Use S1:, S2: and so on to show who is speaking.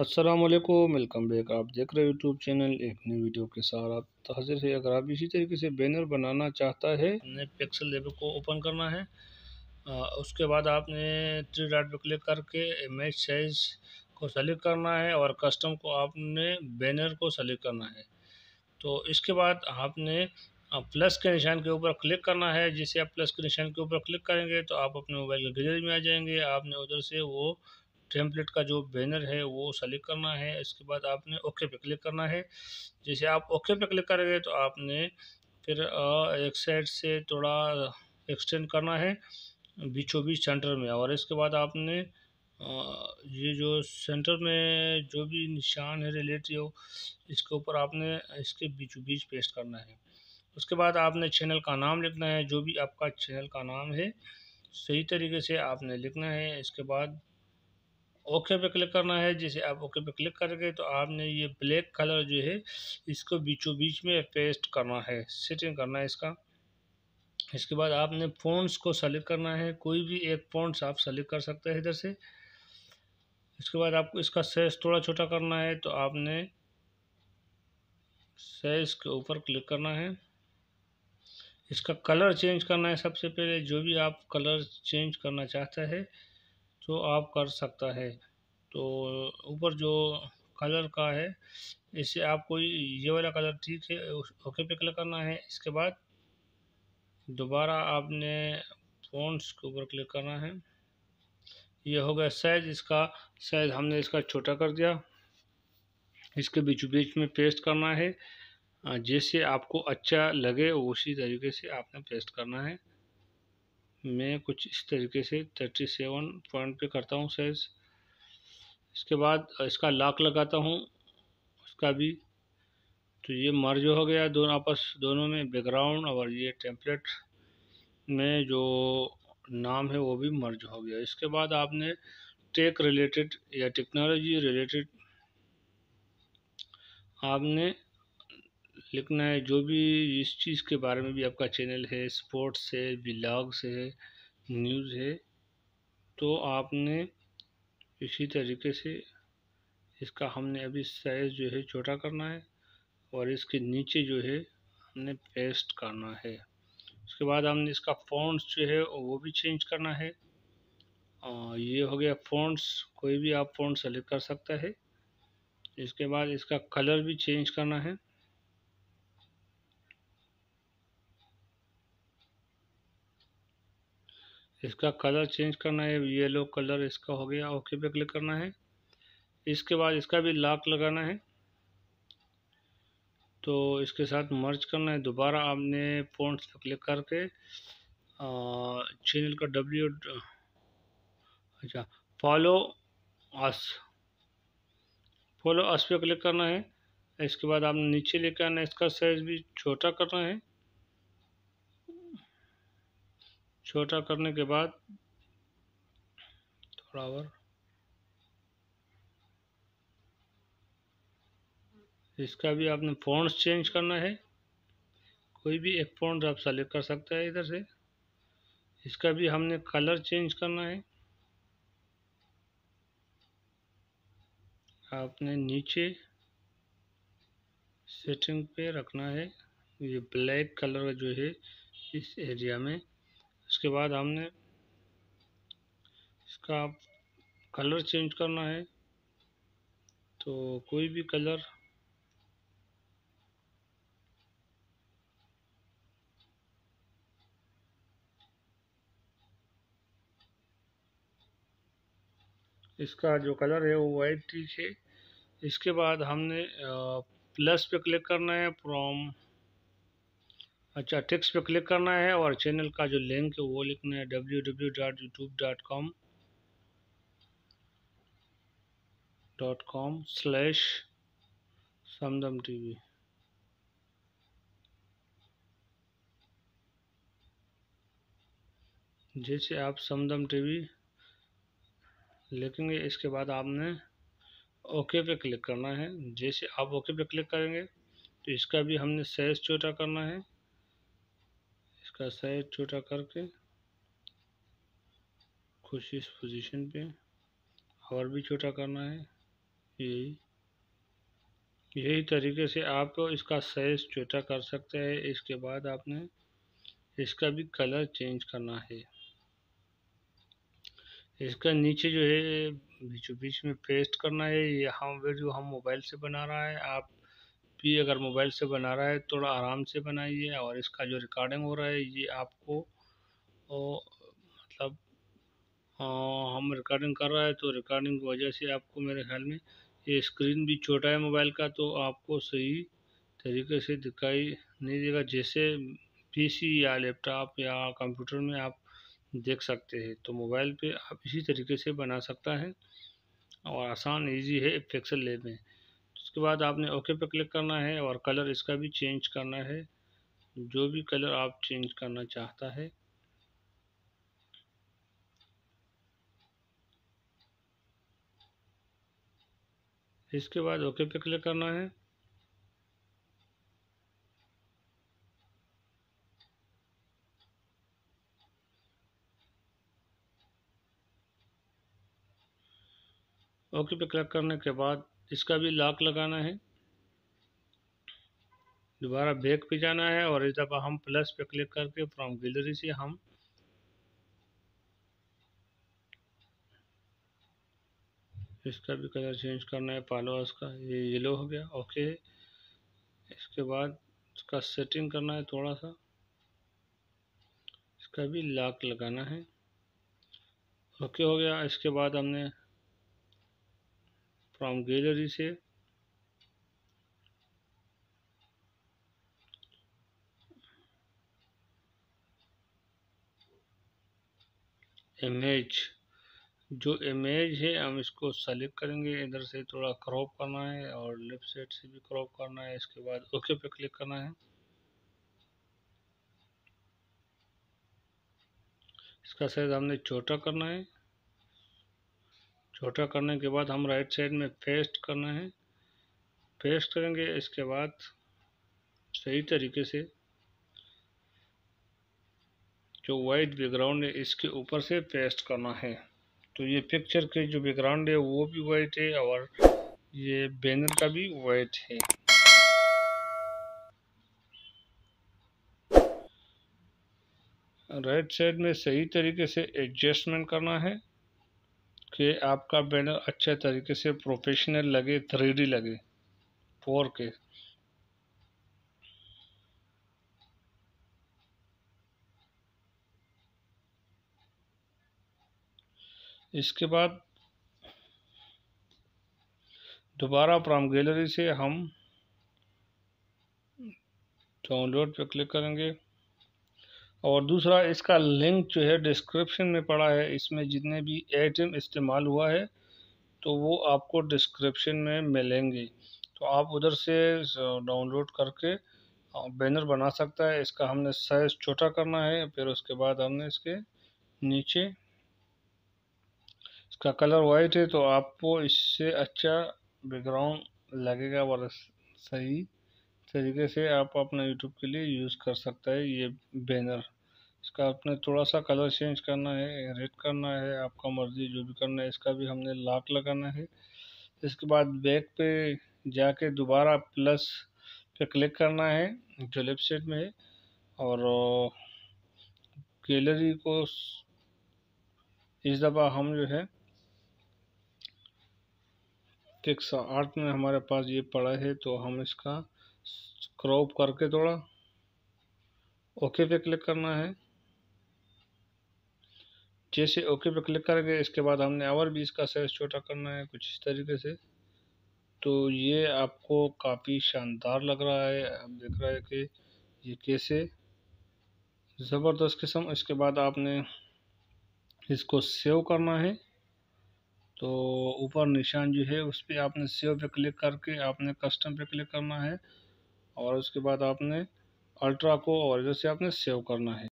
S1: Aslam welcome back आप देख रहे हो यूट्यूब चैनल एक नई वीडियो के साथ आप तो हाजिर है अगर आप इसी तरीके से बैनर बनाना चाहता है हमने पिक्सल लेबल को ओपन करना है आ, उसके बाद आपने थ्री डॉट पर क्लिक करके इमेज साइज को सेलेक्ट करना है और कस्टम को आपने बैनर को सेलेक्ट करना है तो इसके बाद आपने प्लस के निशान के ऊपर क्लिक करना है जिसे आप प्लस के निशान के ऊपर क्लिक करेंगे तो आप अपने मोबाइल के गजरे में आ जाएंगे आपने उधर से वो टेम्पलेट का जो बैनर है वो सेलेक्ट करना है इसके बाद आपने ओके पे क्लिक करना है जैसे आप ओके पे क्लिक करेंगे तो आपने फिर एक साइड से थोड़ा एक्सटेंड करना है बीचों बीच सेंटर में और इसके बाद आपने ये जो सेंटर में जो भी निशान है रिलेटिव इसके ऊपर आपने इसके बीचों बीच पेस्ट करना है उसके बाद आपने चैनल का नाम लिखना है जो भी आपका चैनल का नाम है सही तरीके से आपने लिखना है इसके बाद ओके पे क्लिक करना है जैसे आप ओके पे क्लिक करके तो आपने ये ब्लैक कलर जो है इसको बीचों बीच में पेस्ट करना है सेटिंग करना है इसका इसके बाद आपने फ़ोन्स को सेलेक्ट करना है कोई भी एक पॉइंट्स आप सेलेक्ट कर सकते हैं इधर से इसके बाद आपको इसका साइज थोड़ा छोटा करना है तो आपने साइज के ऊपर क्लिक करना है इसका कलर चेंज करना है सबसे पहले जो भी आप कलर चेंज करना चाहता है तो आप कर सकता है तो ऊपर जो कलर का है इससे आपको ये वाला कलर ठीक है ओके पे क्लिक करना है इसके बाद दोबारा आपने फोन्स के ऊपर क्लिक करना है ये हो गया साइज इसका साइज हमने इसका छोटा कर दिया इसके बीच बीच में पेस्ट करना है जैसे आपको अच्छा लगे उसी तरीके से आपने पेस्ट करना है मैं कुछ इस तरीके से थर्टी सेवन पॉइंट पे करता हूँ साइज इसके बाद इसका लाख लगाता हूँ उसका भी तो ये मर्ज हो गया दोनों आपस दोनों में बैकग्राउंड और ये टेम्पलेट में जो नाम है वो भी मर्ज हो गया इसके बाद आपने टेक रिलेटेड या टेक्नोलॉजी रिलेटेड आपने लिखना है जो भी इस चीज़ के बारे में भी आपका चैनल है स्पोर्ट्स है ब्लॉग्स है न्यूज़ है तो आपने इसी तरीके से इसका हमने अभी साइज़ जो है छोटा करना है और इसके नीचे जो है हमने पेस्ट करना है उसके बाद हमने इसका फ़ॉन्ट्स जो है वो भी चेंज करना है आ, ये हो गया फ़ॉन्ट्स कोई भी आप फ़ॉन्ट सेलेक्ट कर सकता है इसके बाद इसका कलर भी चेंज करना है इसका कलर चेंज करना है येलो कलर इसका हो गया ओके पे क्लिक करना है इसके बाद इसका भी लॉक लगाना है तो इसके साथ मर्ज करना है दोबारा आपने पॉइंट्स पर क्लिक करके चैनल का डब्ल्यू अच्छा फॉलो अस फॉलो अस पे क्लिक करना है इसके बाद आपने नीचे लेकर आना है इसका साइज़ भी छोटा करना है छोटा करने के बाद थोड़ा और इसका भी आपने फ़ॉन्ट्स चेंज करना है कोई भी एक फ़ॉन्ट आप सेलेक्ट कर सकते हैं इधर से इसका भी हमने कलर चेंज करना है आपने नीचे सेटिंग पे रखना है ये ब्लैक कलर जो है इस एरिया में उसके बाद हमने इसका कलर चेंज करना है तो कोई भी कलर इसका जो कलर है वो वाइट ठीक है इसके बाद हमने प्लस पे क्लिक करना है फ्रॉम अच्छा टेक्स्ट पे क्लिक करना है और चैनल का जो लिंक है वो लिखना है W W dot YouTube dot com dot com slash समदम टी वी जैसे आप समदम टीवी लिखेंगे इसके बाद आपने ओके पे क्लिक करना है जैसे आप ओके पे क्लिक करेंगे तो इसका भी हमने सेस छोटा करना है का साइज छोटा करके कुछ इस पोजीशन पे और भी छोटा करना है यही यही तरीके से आप इसका साइज छोटा कर सकते हैं इसके बाद आपने इसका भी कलर चेंज करना है इसका नीचे जो है बीचों बीच में पेस्ट करना है ये हम वीडियो हम मोबाइल से बना रहा है आप भी अगर मोबाइल से बना रहा है थोड़ा आराम से बनाइए और इसका जो रिकॉर्डिंग हो रहा है ये आपको ओ, मतलब आ, हम रिकॉर्डिंग कर रहा है तो रिकॉर्डिंग की वजह से आपको मेरे ख्याल में ये स्क्रीन भी छोटा है मोबाइल का तो आपको सही तरीके से दिखाई नहीं देगा जैसे पीसी या लैपटॉप या कंप्यूटर में आप देख सकते हैं तो मोबाइल पे आप इसी तरीके से बना सकता है और आसान इजी है पिक्सल लेब में उसके बाद आपने ओके पर क्लिक करना है और कलर इसका भी चेंज करना है जो भी कलर आप चेंज करना चाहता है इसके बाद ओके पे क्लिक करना है ओके पे क्लिक करने के बाद इसका भी लॉक लगाना है दोबारा बैक पे जाना है और इस दफ़ा हम प्लस पे क्लिक करके फ्रॉम गैलरी से हम इसका भी कलर चेंज करना है पालो का ये येलो हो गया ओके इसके बाद इसका सेटिंग करना है थोड़ा सा इसका भी लॉक लगाना है ओके हो गया इसके बाद हमने फ्रॉम गैलरी से इमेज जो इमेज है हम इसको सेलेक्ट करेंगे इधर से थोड़ा क्रॉप करना है और लेफ्ट साइड से भी क्रॉप करना है इसके बाद ओके पे क्लिक करना है इसका साइज हमने छोटा करना है छोटा करने के बाद हम राइट साइड में पेस्ट करना है पेस्ट करेंगे इसके बाद सही तरीके से जो वाइट बैकग्राउंड है इसके ऊपर से पेस्ट करना है तो ये पिक्चर के जो बैकग्राउंड है वो भी वाइट है और ये बैनर का भी वाइट है राइट साइड में सही तरीके से एडजस्टमेंट करना है कि आपका बैनर अच्छे तरीके से प्रोफेशनल लगे थ्री लगे फोर के इसके बाद दोबारा प्राम गैलरी से हम डाउनलोड पर क्लिक करेंगे और दूसरा इसका लिंक जो है डिस्क्रिप्शन में पड़ा है इसमें जितने भी एटीएम इस्तेमाल हुआ है तो वो आपको डिस्क्रिप्शन में मिलेंगे तो आप उधर से डाउनलोड करके बैनर बना सकता है इसका हमने साइज़ छोटा करना है फिर उसके बाद हमने इसके नीचे इसका कलर वाइट है तो आपको इससे अच्छा बैकग्राउंड लगेगा वाला सही तरीके से आप अपना यूट्यूब के लिए यूज़ कर सकता है ये बैनर इसका आपने थोड़ा सा कलर चेंज करना है रेड करना है आपका मर्ज़ी जो भी करना है इसका भी हमने लाक लगाना है इसके बाद बैक पे जाके दोबारा प्लस पे क्लिक करना है जो लेफ्ट साइड में है और गैलरी को इस दफ़ा हम जो है एक सौ आठ में हमारे पास ये पड़ा है तो हम इसका क्रॉप करके थोड़ा ओके पे क्लिक करना है जैसे ओके पे क्लिक करेंगे इसके बाद हमने और भी इसका साइज छोटा करना है कुछ इस तरीके से तो ये आपको काफ़ी शानदार लग रहा है आप देख रहे हैं कि ये कैसे ज़बरदस्त किस्म इसके बाद आपने इसको सेव करना है तो ऊपर निशान जो है उस पर आपने सेव पे क्लिक करके आपने कस्टम पे क्लिक करना है और उसके बाद आपने अल्ट्रा को इधर से आपने सेव करना है